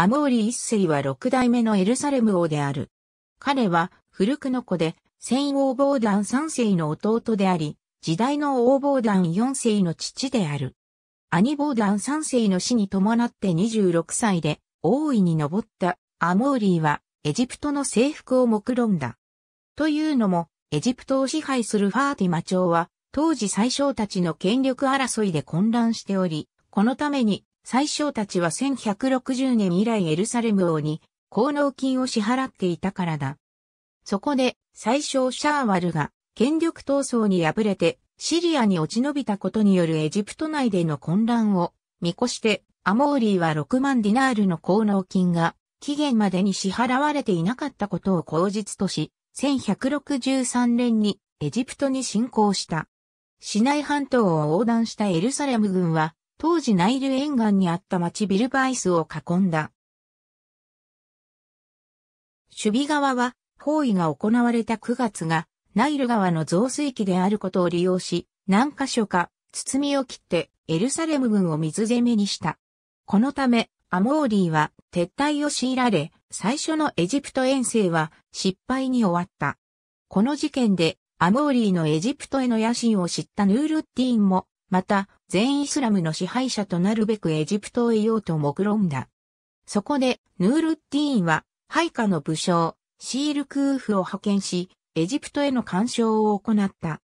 アモーリ一世は六代目のエルサレム王である。彼は古くの子で、戦王ダン三世の弟であり、時代の王ダン四世の父である。兄ダン三世の死に伴って26歳で、王位に上ったアモーリーは、エジプトの征服を目論んだ。というのも、エジプトを支配するファーティマ朝は、当時最小たちの権力争いで混乱しており、このために最小たちは1160年以来エルサレム王に功能金を支払っていたからだ。そこで、最初シャーワルが権力闘争に敗れてシリアに落ち延びたことによるエジプト内での混乱を見越してアモーリーは6万ディナールの功能金が期限までに支払われていなかったことを口実とし、1163年にエジプトに侵攻した。市内半島を横断したエルサレム軍は当時ナイル沿岸にあった町ビルバイスを囲んだ。守備側は包囲が行われた9月がナイル川の増水期であることを利用し何箇所か包みを切ってエルサレム軍を水攻めにした。このためアモーリーは撤退を強いられ最初のエジプト遠征は失敗に終わった。この事件でアモーリーのエジプトへの野心を知ったヌールッティンもまた、全イスラムの支配者となるべくエジプトを得ようと目論んだ。そこで、ヌールッディーンは、配下の武将、シールクーフを派遣し、エジプトへの干渉を行った。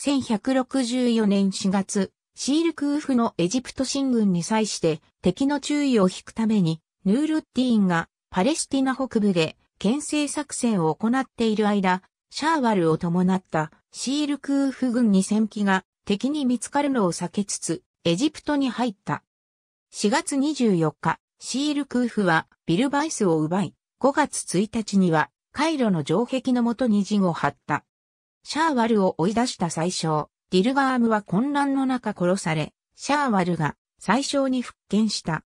1164年4月、シールクーフのエジプト進軍に際して敵の注意を引くために、ヌールッディーンがパレスティナ北部で牽制作戦を行っている間、シャーワルを伴ったシールクーフ軍に戦機が敵に見つかるのを避けつつ、エジプトに入った。4月24日、シール空腹はビルバイスを奪い、5月1日にはカイロの城壁のもとに陣を張った。シャーワルを追い出した最小、ディルガームは混乱の中殺され、シャーワルが最小に復権した。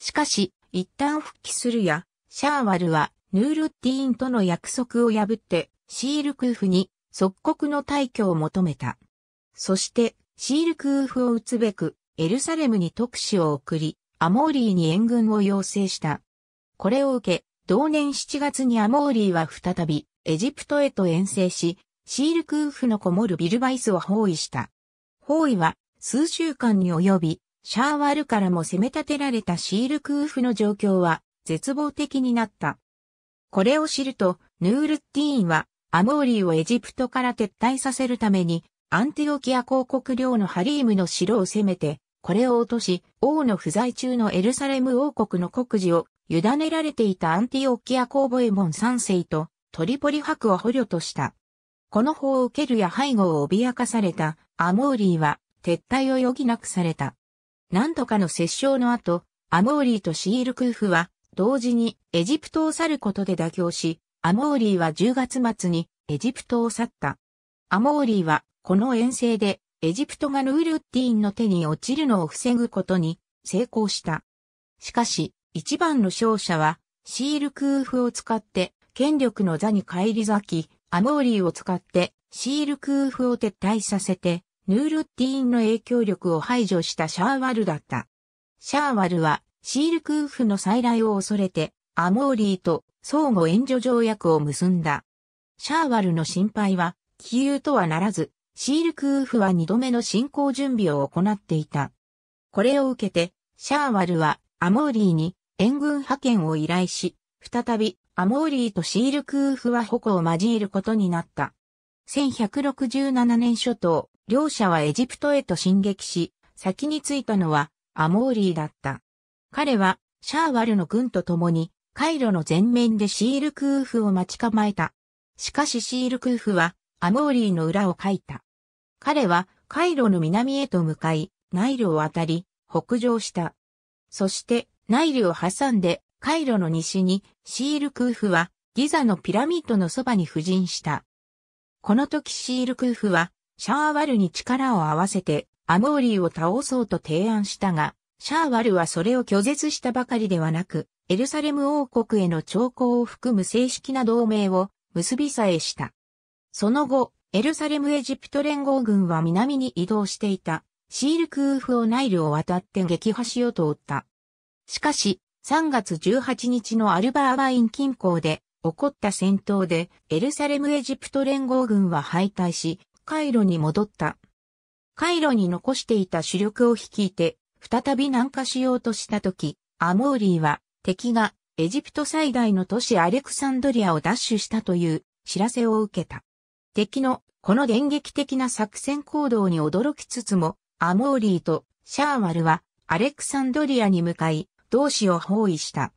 しかし、一旦復帰するや、シャーワルはヌールッディーンとの約束を破って、シール空腹に即刻の退去を求めた。そして、シールクーフを打つべく、エルサレムに特使を送り、アモーリーに援軍を要請した。これを受け、同年7月にアモーリーは再び、エジプトへと遠征し、シールクーフのこもるビルバイスを包囲した。包囲は、数週間に及び、シャーワルからも攻め立てられたシールクーフの状況は絶望的になった。これを知ると、ヌールッティーンはアモーリーをエジプトから撤退させるためにアンティオキア公国領のハリームの城を攻めて、これを落とし、王の不在中のエルサレム王国の国事を委ねられていたアンティオキア公ボエモン3世とトリポリ伯を捕虜とした。この法を受けるや背後を脅かされたアモーリーは撤退を余儀なくされた。何度かの折衝の後、アモーリーとシールクーフは同時にエジプトを去ることで妥協し、アモーリーは10月末にエジプトを去った。アモーリーは、この遠征で、エジプトがヌールッディーンの手に落ちるのを防ぐことに成功した。しかし、一番の勝者は、シールクーフを使って、権力の座に返り咲き、アモーリーを使って、シールクーフを撤退させて、ヌールッディーンの影響力を排除したシャーワルだった。シャーワルは、シールクーフの再来を恐れて、アモーリーと相互援助条約を結んだ。シャーワルの心配は、気遊とはならず、シールクーフは二度目の進行準備を行っていた。これを受けて、シャーワルはアモーリーに援軍派遣を依頼し、再びアモーリーとシールクーフは矛を交えることになった。1167年初頭、両者はエジプトへと進撃し、先に着いたのはアモーリーだった。彼はシャーワルの軍と共に、カイロの前面でシールクーフを待ち構えた。しかしシールクーフはアモーリーの裏を書いた。彼はカイロの南へと向かい、ナイルを渡り、北上した。そして、ナイルを挟んで、カイロの西に、シールクーフは、ギザのピラミッドのそばに布陣した。この時シールクーフは、シャーワルに力を合わせて、アモーリーを倒そうと提案したが、シャーワルはそれを拒絶したばかりではなく、エルサレム王国への兆候を含む正式な同盟を結びさえした。その後、エルサレムエジプト連合軍は南に移動していた、シールクーフをナイルを渡って撃破しを通った。しかし、3月18日のアルバーバイン近郊で起こった戦闘でエルサレムエジプト連合軍は敗退し、カイロに戻った。カイロに残していた主力を率いて、再び南下しようとした時、アモーリーは敵がエジプト最大の都市アレクサンドリアを奪取したという知らせを受けた。敵のこの電撃的な作戦行動に驚きつつも、アモーリーとシャーマルはアレクサンドリアに向かい、同志を包囲した。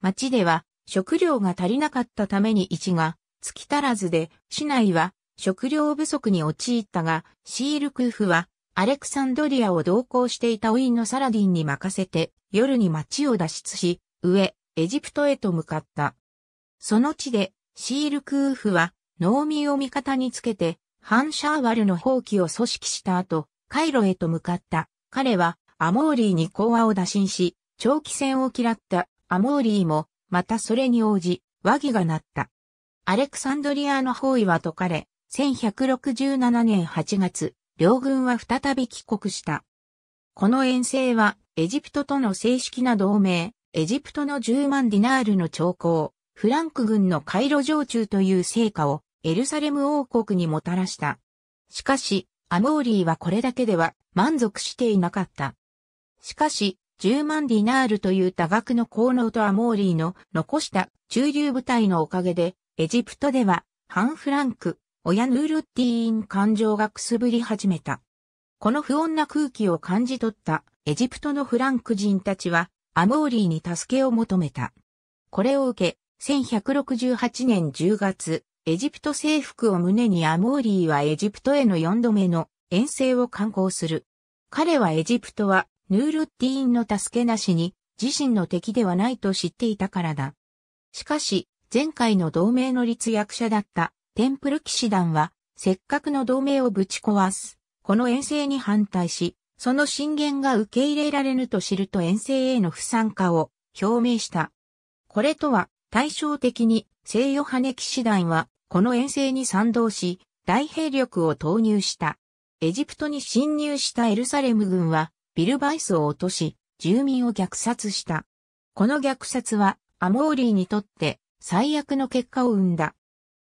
町では食料が足りなかったために市が、月足らずで、市内は食料不足に陥ったが、シールクーフはアレクサンドリアを同行していたウィンのサラディンに任せて、夜に町を脱出し、上、エジプトへと向かった。その地で、シールクーフは、農民を味方につけて、ハンシャーワルの放棄を組織した後、カイロへと向かった。彼は、アモーリーに講和を打診し、長期戦を嫌ったアモーリーも、またそれに応じ、和議がなった。アレクサンドリアの包囲は解かれ、1167年8月、両軍は再び帰国した。この遠征は、エジプトとの正式な同盟、エジプトの10万ディナールの長工、フランク軍のカイロ常駐という成果をエルサレム王国にもたらした。しかし、アモーリーはこれだけでは満足していなかった。しかし、10万ディナールという多額の効能とアモーリーの残した中流部隊のおかげで、エジプトでは、ハンフランク、親ヌールッティーン感情がくすぶり始めた。この不穏な空気を感じ取ったエジプトのフランク人たちはアモーリーに助けを求めた。これを受け、1168年10月、エジプト征服を胸にアモーリーはエジプトへの4度目の遠征を観光する。彼はエジプトはヌールッディーンの助けなしに自身の敵ではないと知っていたからだ。しかし、前回の同盟の立役者だったテンプル騎士団は、せっかくの同盟をぶち壊す。この遠征に反対し、その進言が受け入れられぬと知ると遠征への不参加を表明した。これとは対照的に聖ヨハネ騎士団は、この遠征に賛同し、大兵力を投入した。エジプトに侵入したエルサレム軍は、ビルバイスを落とし、住民を虐殺した。この虐殺は、アモーリーにとって、最悪の結果を生んだ。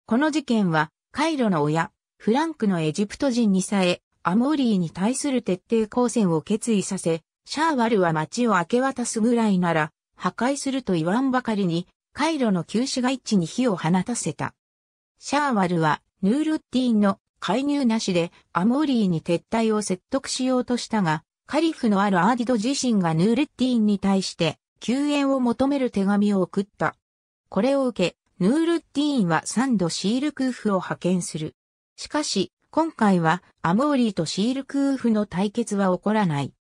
この事件は、カイロの親、フランクのエジプト人にさえ、アモーリーに対する徹底抗戦を決意させ、シャーワルは町を明け渡すぐらいなら、破壊すると言わんばかりに、カイロの旧市街地に火を放たせた。シャーワルはヌールッティンの介入なしでアモーリーに撤退を説得しようとしたが、カリフのあるアーディド自身がヌールッティンに対して救援を求める手紙を送った。これを受け、ヌールッティーンは3度シールクーフを派遣する。しかし、今回はアモーリーとシールクーフの対決は起こらない。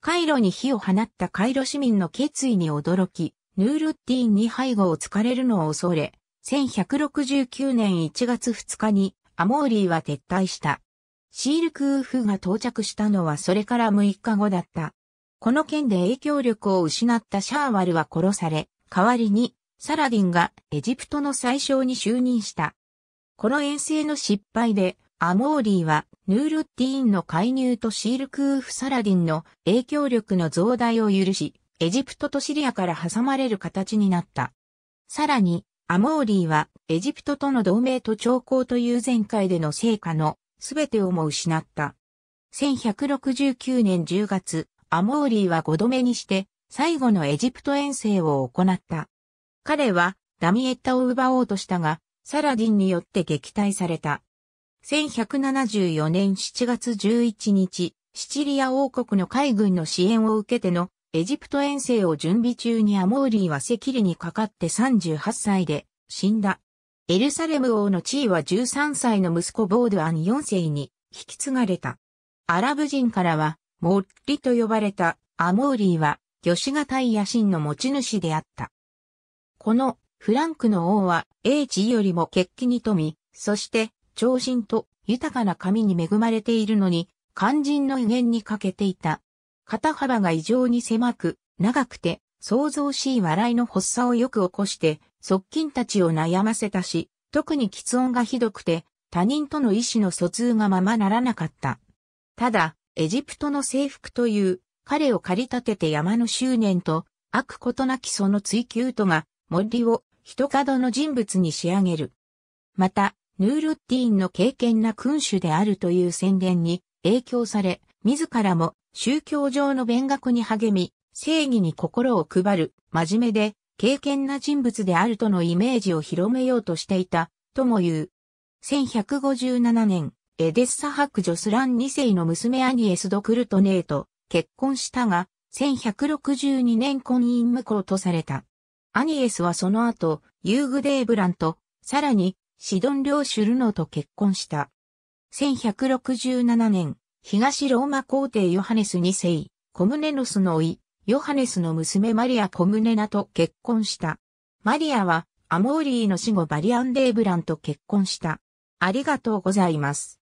カイロに火を放ったカイロ市民の決意に驚き、ヌールッティンに背後を突かれるのを恐れ、1169年1月2日にアモーリーは撤退した。シールクーフが到着したのはそれから6日後だった。この件で影響力を失ったシャーワルは殺され、代わりにサラディンがエジプトの最小に就任した。この遠征の失敗で、アモーリーはヌールッティーンの介入とシールクーフ・サラディンの影響力の増大を許し、エジプトとシリアから挟まれる形になった。さらに、アモーリーはエジプトとの同盟と兆候という前回での成果の全てをも失った。1169年10月、アモーリーは5度目にして最後のエジプト遠征を行った。彼はダミエッタを奪おうとしたが、サラディンによって撃退された。1174年7月11日、シチリア王国の海軍の支援を受けてのエジプト遠征を準備中にアモーリーは赤痢にかかって38歳で死んだ。エルサレム王の地位は13歳の息子ボードアン4世に引き継がれた。アラブ人からは、モッリと呼ばれたアモーリーは、魚子がタイ野心の持ち主であった。このフランクの王は英知よりも血気に富み、そして長身と豊かな髪に恵まれているのに、肝心の威厳に欠けていた。肩幅が異常に狭く、長くて、想像しい笑いの発作をよく起こして、側近たちを悩ませたし、特に喫音がひどくて、他人との意思の疎通がままならなかった。ただ、エジプトの征服という、彼を駆り立てて山の執念と、悪ことなきその追求とが、森を人角の人物に仕上げる。また、ヌールッティーンの敬虔な君主であるという宣伝に影響され、自らも宗教上の勉学に励み、正義に心を配る、真面目で、敬虔な人物であるとのイメージを広めようとしていた、とも言う。1157年、エデッサ伯女スラン2世の娘アニエス・ド・クルトネーと結婚したが、1162年婚姻無効とされた。アニエスはその後、ユーグデーブランと、さらに、シドン・リョー・シュルノと結婚した。1167年、東ローマ皇帝ヨハネス2世、コムネノスの甥、ヨハネスの娘マリア・コムネナと結婚した。マリアは、アモーリーの死後バリアン・デーブランと結婚した。ありがとうございます。